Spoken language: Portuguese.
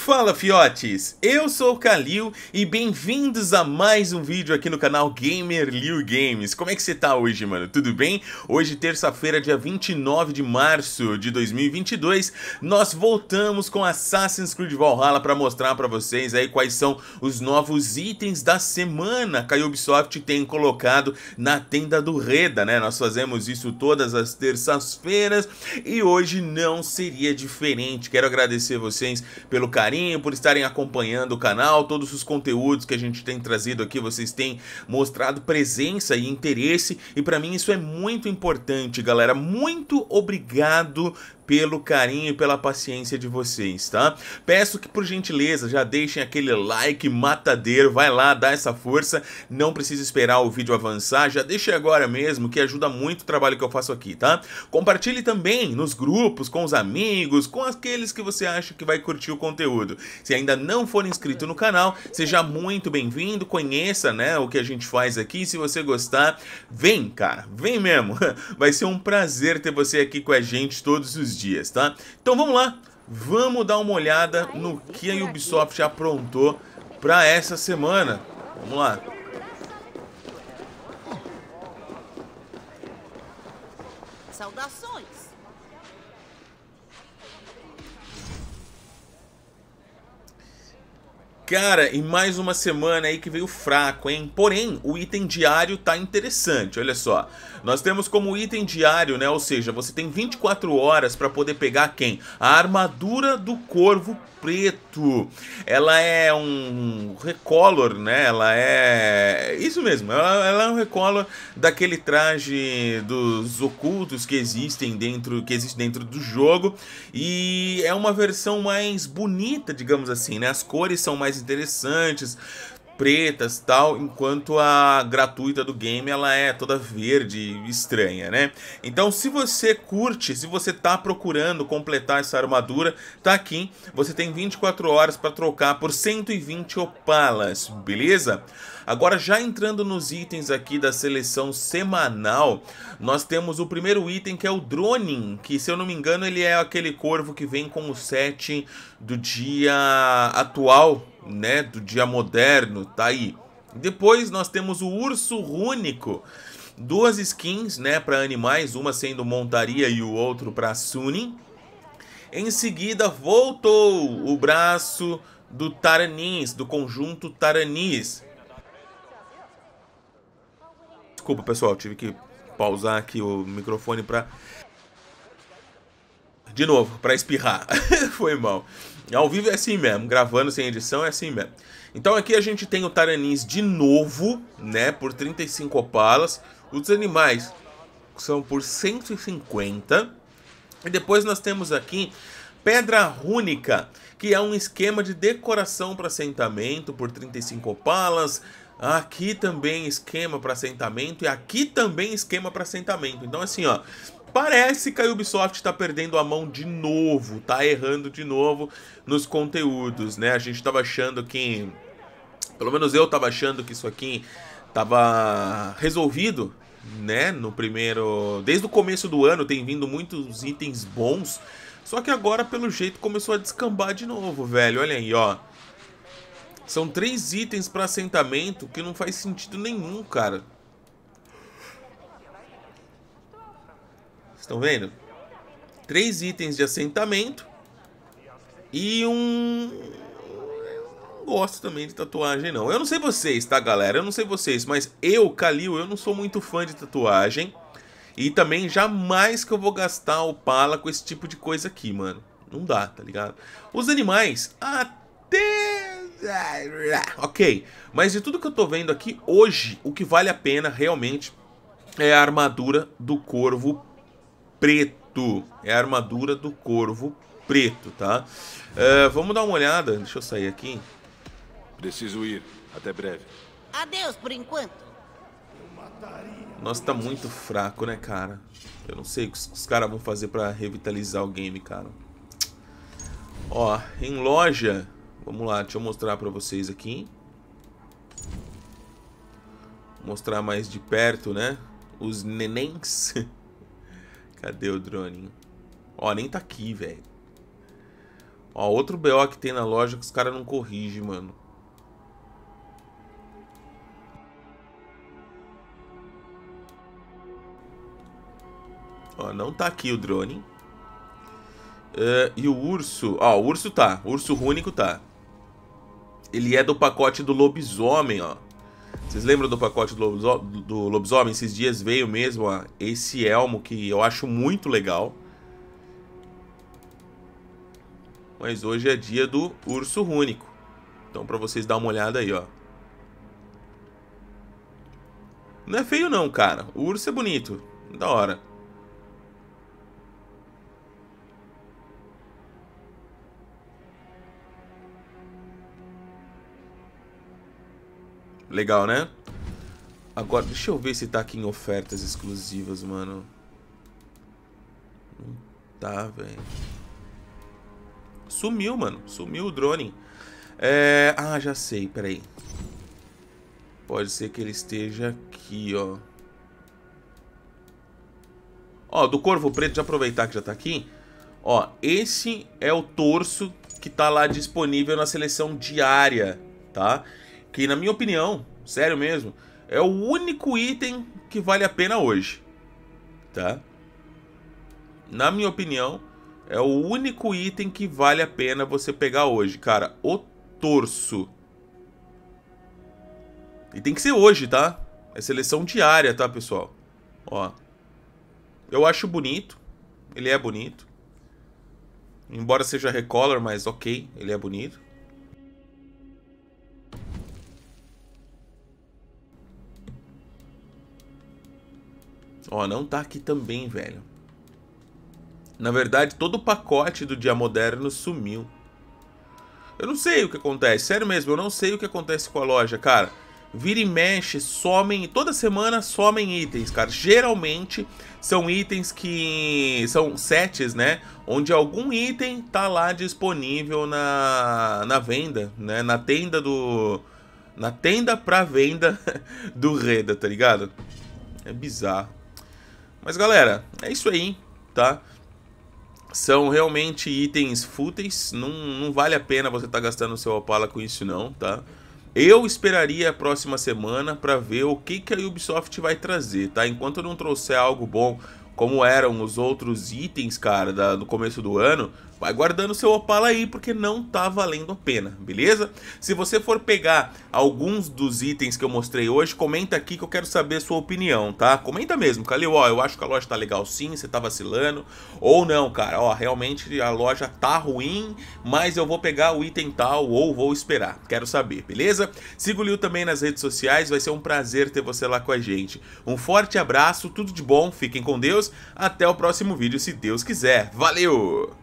Fala fiotes, eu sou o Kalil e bem-vindos a mais um vídeo aqui no canal Gamer Liu Games. Como é que você tá hoje, mano? Tudo bem? Hoje, terça-feira, dia 29 de março de 2022, nós voltamos com Assassin's Creed Valhalla para mostrar para vocês aí quais são os novos itens da semana que a Ubisoft tem colocado na tenda do Reda, né? Nós fazemos isso todas as terças-feiras e hoje não seria diferente. Quero agradecer vocês pelo carinho carinho, por estarem acompanhando o canal, todos os conteúdos que a gente tem trazido aqui, vocês têm mostrado presença e interesse e para mim isso é muito importante, galera. Muito obrigado pelo carinho e pela paciência de vocês, tá? Peço que por gentileza já deixem aquele like matadeiro, vai lá, dá essa força, não precisa esperar o vídeo avançar, já deixe agora mesmo que ajuda muito o trabalho que eu faço aqui, tá? Compartilhe também nos grupos, com os amigos, com aqueles que você acha que vai curtir o conteúdo conteúdo. Se ainda não for inscrito no canal, seja muito bem-vindo, conheça né, o que a gente faz aqui. Se você gostar, vem, cara, vem mesmo. Vai ser um prazer ter você aqui com a gente todos os dias, tá? Então vamos lá, vamos dar uma olhada no que a Ubisoft aprontou para essa semana. Vamos lá. Cara, e mais uma semana aí que veio fraco, hein? Porém, o item diário tá interessante, olha só. Nós temos como item diário, né? Ou seja, você tem 24 horas para poder pegar quem? A armadura do Corvo Preto. Ela é um recolor, né? Ela é... Isso mesmo, ela, é um recolor daquele traje dos ocultos que existem dentro, que existe dentro do jogo. E é uma versão mais bonita, digamos assim, né? As cores são mais interessantes, pretas tal, enquanto a gratuita do game ela é toda verde estranha, né? Então, se você curte, se você tá procurando completar essa armadura, tá aqui. Você tem 24 horas para trocar por 120 opalas, beleza? Agora, já entrando nos itens aqui da seleção semanal, nós temos o primeiro item que é o Dronin, que se eu não me engano ele é aquele corvo que vem com o set do dia atual né, do dia moderno, tá aí. Depois nós temos o urso rúnico, duas skins, né, para animais, uma sendo montaria e o outro para Sunin. Em seguida voltou o braço do Taranis, do conjunto Taranis. Desculpa, pessoal, tive que pausar aqui o microfone para de novo, para espirrar. Foi mal. Ao vivo é assim mesmo, gravando sem edição é assim mesmo. Então aqui a gente tem o Taranis de novo, né, por 35 opalas. Os animais são por 150. E depois nós temos aqui Pedra Rúnica, que é um esquema de decoração para assentamento por 35 opalas, Aqui também esquema para assentamento e aqui também esquema para assentamento. Então assim, ó, Parece que a Ubisoft está perdendo a mão de novo, tá errando de novo nos conteúdos, né? A gente estava achando que, pelo menos eu estava achando que isso aqui tava resolvido, né? No primeiro, desde o começo do ano tem vindo muitos itens bons, só que agora pelo jeito começou a descambar de novo, velho. Olha aí, ó. São três itens para assentamento que não faz sentido nenhum, cara. Estão vendo? Três itens de assentamento e um... Eu não gosto também de tatuagem, não. Eu não sei vocês, tá, galera? Eu não sei vocês, mas eu, Kalil, eu não sou muito fã de tatuagem. E também jamais que eu vou gastar o pala com esse tipo de coisa aqui, mano. Não dá, tá ligado? Os animais até ah, Ok, mas de tudo que eu tô vendo aqui, hoje, o que vale a pena realmente é a armadura do Corvo Preto. É a armadura do Corvo Preto, tá? Uh, vamos dar uma olhada, deixa eu sair aqui. Preciso ir, até breve. Adeus por enquanto. Nossa, tá muito fraco, né, cara? Eu não sei o que os caras vão fazer pra revitalizar o game, cara. Ó, em loja... Vamos lá, deixa eu mostrar para vocês aqui. Mostrar mais de perto, né? Os nenéns. Cadê o drone? Ó, nem tá aqui, velho. Ó, outro BO que tem na loja que os caras não corrigem, mano. Ó, não tá aqui o drone. Uh, e o urso... Ó, o urso tá. O urso rúnico tá. Ele é do pacote do lobisomem, ó. Vocês lembram do pacote do, lobiso do lobisomem? Esses dias veio mesmo ó, esse elmo que eu acho muito legal. Mas hoje é dia do urso rúnico. Então pra vocês dar uma olhada aí, ó. Não é feio não, cara. O urso é bonito. Da hora. Legal, né? Agora, deixa eu ver se tá aqui em ofertas exclusivas, mano. Não tá, velho. Sumiu, mano. Sumiu o drone. É... Ah, já sei. Peraí. Pode ser que ele esteja aqui, ó. Ó, do Corvo Preto, eu aproveitar que já tá aqui. Ó, esse é o torso que tá lá disponível na seleção diária, tá? que na minha opinião, sério mesmo, é o único item que vale a pena hoje, tá? Na minha opinião, é o único item que vale a pena você pegar hoje, cara. O torso. E tem que ser hoje, tá? É seleção diária, tá, pessoal? Ó. Eu acho bonito. Ele é bonito. Embora seja recolor, mas ok. Ele é bonito. Ó, não tá aqui também, velho. Na verdade, todo o pacote do Dia Moderno sumiu. Eu não sei o que acontece, sério mesmo, eu não sei o que acontece com a loja, cara. Vira e mexe, somem, toda semana somem itens, cara. Geralmente são itens que são sets, né? Onde algum item tá lá disponível na, na venda, né? Na tenda do. Na tenda pra venda do Reda, tá ligado? É bizarro. Mas galera, é isso aí, tá? São realmente itens fúteis, não, não vale a pena você estar tá gastando seu Opala com isso não, tá? Eu esperaria a próxima semana para ver o que, que a Ubisoft vai trazer, tá? Enquanto não trouxer algo bom, como eram os outros itens, cara, da, do começo do ano, vai guardando seu Opala aí, porque não tá valendo a pena, beleza? Se você for pegar alguns dos itens que eu mostrei hoje, comenta aqui que eu quero saber a sua opinião, tá? Comenta mesmo, Calil, ó, eu acho que a loja tá legal sim, você tá vacilando, ou não, cara, ó, realmente a loja tá ruim, mas eu vou pegar o item tal ou vou esperar, quero saber, beleza? Siga o Liu também nas redes sociais, vai ser um prazer ter você lá com a gente. Um forte abraço, tudo de bom, fiquem com Deus, até o próximo vídeo, se Deus quiser. Valeu!